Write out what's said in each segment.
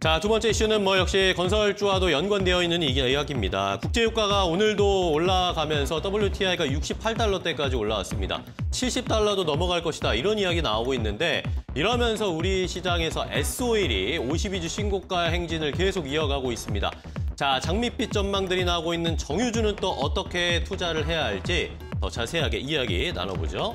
자, 두 번째 이슈는 뭐 역시 건설주와도 연관되어 있는 이야기입니다. 국제유가가 오늘도 올라가면서 WTI가 68달러대까지 올라왔습니다. 70달러도 넘어갈 것이다. 이런 이야기 나오고 있는데 이러면서 우리 시장에서 S오일이 52주 신고가 행진을 계속 이어가고 있습니다. 자, 장밋빛 전망들이 나오고 있는 정유주는 또 어떻게 투자를 해야 할지 더 자세하게 이야기 나눠보죠.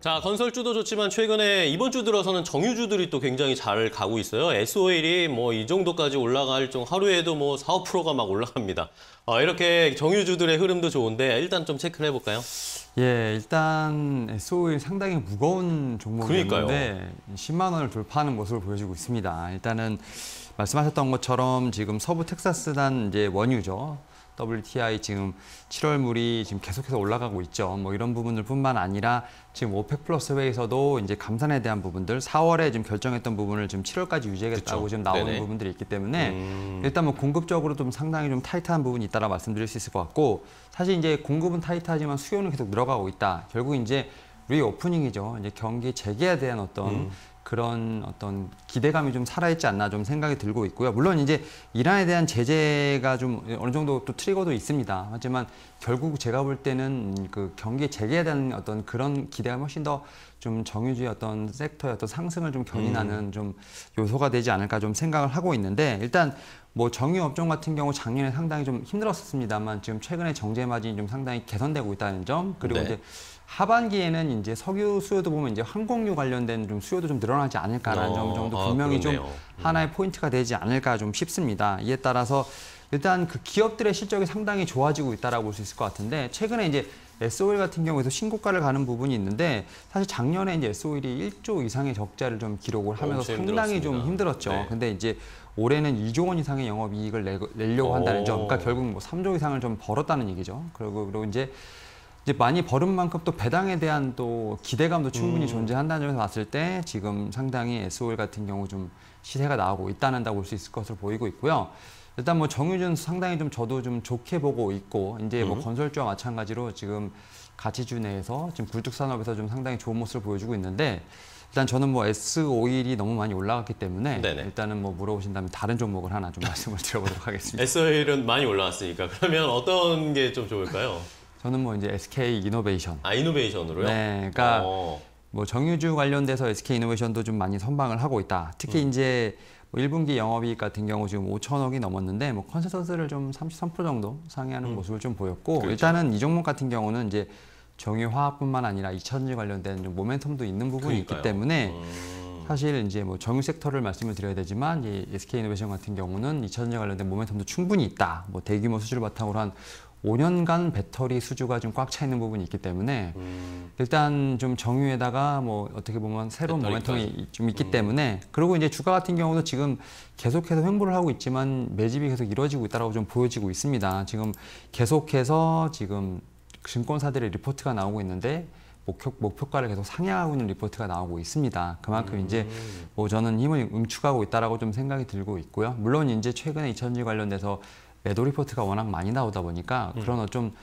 자, 건설주도 좋지만 최근에 이번 주 들어서는 정유주들이 또 굉장히 잘 가고 있어요. SOL이 뭐 이 정도까지 올라갈 정 하루에도 뭐 4, 5%가 막 올라갑니다. 어, 이렇게 정유주들의 흐름도 좋은데 일단 좀 체크를 해볼까요? 예, 일단 SO일 상당히 무거운 종목이었는데 10만 원을 돌파하는 모습을 보여주고 있습니다. 일단은 말씀하셨던 것처럼 지금 서부 텍사스단 이제 원유죠. WTI 지금 7월 물이 지금 계속해서 올라가고 있죠. 뭐 이런 부분들뿐만 아니라 지금 오펙 플러스 회에서도 이제 감산에 대한 부분들 4월에 지금 결정했던 부분을 지금 7월까지 유지하겠다고 그쵸. 지금 나오는 네네. 부분들이 있기 때문에 음. 일단 뭐 공급적으로 좀 상당히 좀 타이트한 부분이 있다라 말씀드릴 수 있을 것 같고 사실 이제 공급은 타이트하지만 수요는 계속 늘어가고 있다. 결국 이제 리오프닝이죠. 이제 경기 재개에 대한 어떤 음. 그런 어떤 기대감이 좀 살아있지 않나 좀 생각이 들고 있고요. 물론 이제 이란에 대한 제재가 좀 어느 정도 또 트리거도 있습니다. 하지만 결국 제가 볼 때는 그 경기 재개에 대한 어떤 그런 기대감 훨씬 더 좀 정유주의 어떤 섹터의 어떤 상승을 좀 견인하는 음. 좀 요소가 되지 않을까 좀 생각을 하고 있는데 일단 뭐 정유 업종 같은 경우 작년에 상당히 좀힘들었습니다만 지금 최근에 정제 마진이 좀 상당히 개선되고 있다는 점 그리고 네. 이제 하반기에는 이제 석유 수요도 보면 이제 항공유 관련된 좀 수요도 좀 늘어나지 않을까라는 어, 점 정도 아, 분명히 아, 좀 음. 하나의 포인트가 되지 않을까 좀 싶습니다. 이에 따라서 일단 그 기업들의 실적이 상당히 좋아지고 있다라고 볼 수 있을 것 같은데 최근에 이제 SOL 같은 경우에도 신고가를 가는 부분이 있는데 사실 작년에 이제 SOL이 1조 이상의 적자를 좀 기록을 어, 하면서 상당히 좀 힘들었죠. 네. 근데 이제 올해는 2조 원 이상의 영업 이익을 내, 내려고 한다는 점. 그러니까 결국 뭐 3조 이상을 좀 벌었다는 얘기죠. 그리고 그리고 이제 이제 많이 벌은 만큼 또 배당에 대한 또 기대감도 충분히 음. 존재한다는 점에서 봤을 때 지금 상당히 SOL 같은 경우 좀 시세가 나오고 있다는다 볼수 있을 것으로 보이고 있고요. 일단 뭐 정유준 상당히 좀 저도 좀 좋게 보고 있고 이제 뭐 음. 건설주와 마찬가지로 지금 가치주 내에서 지금 굴뚝산업에서 좀 상당히 좋은 모습을 보여주고 있는데 일단 저는 뭐 S 오일이 너무 많이 올라갔기 때문에 네네. 일단은 뭐 물어보신다면 다른 종목을 하나 좀 말씀을 드려보도록 하겠습니다. S 오일은 많이 올라왔으니까 그러면 어떤 게 좀 좋을까요? 저는 뭐 이제 SK 이노베이션. 아 이노베이션으로요? 네, 그러니까 어. 뭐 정유주 관련돼서 SK 이노베이션도 좀 많이 선방을 하고 있다. 특히 음. 이제 1분기 뭐 영업이익 같은 경우 지금 5천억이 넘었는데 뭐 컨센서스를 좀 33% 정도 상회하는 음. 모습을 좀 보였고 그렇죠. 일단은 이 종목 같은 경우는 이제 정유화학뿐만 아니라 이천전지 관련된 모멘텀도 있는 부분이 그러니까요. 있기 때문에 음. 사실 이제 뭐 정유 섹터를 말씀을 드려야 되지만 SK 이노베이션 같은 경우는 이천전지 관련된 모멘텀도 충분히 있다. 뭐 대규모 수주를 바탕으로 한 5년간 배터리 수주가 좀 꽉 차 있는 부분이 있기 때문에 음. 일단 좀 정유에다가 뭐 어떻게 보면 새로운 모멘텀이 좀 있기 음. 때문에 그리고 이제 주가 같은 경우도 지금 계속해서 횡보를 하고 있지만 매집이 계속 이루어지고 있다라고 좀 보여지고 있습니다. 지금 계속해서 지금 증권사들의 리포트가 나오고 있는데 목표, 목표가를 계속 상향하고 있는 리포트가 나오고 있습니다. 그만큼 음. 이제 뭐 저는 힘을 응축하고 있다라고 좀 생각이 들고 있고요. 물론 이제 최근에 이천지 관련돼서 매도 리포트가 워낙 많이 나오다 보니까 음. 그런 어 좀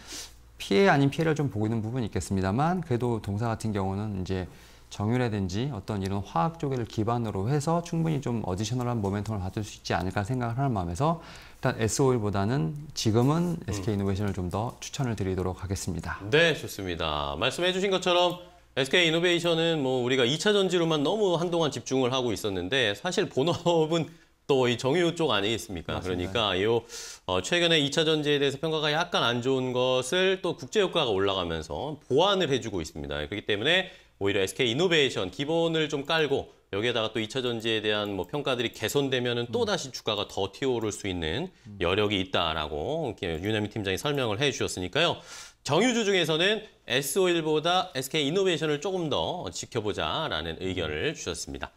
피해 아닌 피해를 좀 보고 있는 부분이 있겠습니다만 그래도 동사 같은 경우는 이제 정유라든지 어떤 이런 화학 쪽을 기반으로 해서 충분히 좀 어디셔널한 모멘텀을 받을 수 있지 않을까 생각을 하는 마음에서 일단 S-오일보다는 지금은 SK이노베이션을 음. 좀더 추천을 드리도록 하겠습니다. 네, 좋습니다. 말씀해 주신 것처럼 SK이노베이션은 뭐 우리가 2차 전지로만 너무 한동안 집중을 하고 있었는데 사실 본업은 또 이 정유 쪽 아니겠습니까? 맞습니다. 그러니까 요 어, 최근에 2차 전지에 대해서 평가가 약간 안 좋은 것을 또 국제 효과가 올라가면서 보완을 해주고 있습니다. 그렇기 때문에 오히려 SK 이노베이션 기본을 좀 깔고 여기에다가 또 2차 전지에 대한 뭐 평가들이 개선되면또 음. 다시 주가가 더 튀어오를 수 있는 음. 여력이 있다라고 유나미 팀장이 설명을 해주셨으니까요. 정유주 중에서는 s o 1보다 SK 이노베이션을 조금 더 지켜보자라는 의견을 음. 주셨습니다.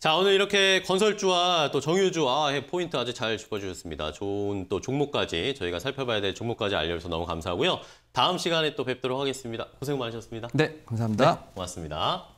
자, 오늘 이렇게 건설주와 또정유주와 포인트 아주 잘 짚어주셨습니다. 좋은 또 종목까지 저희가 살펴봐야 될 종목까지 알려줘서 너무 감사하고요. 다음 시간에 또 뵙도록 하겠습니다. 고생 많으셨습니다. 네, 감사합니다. 네, 고맙습니다.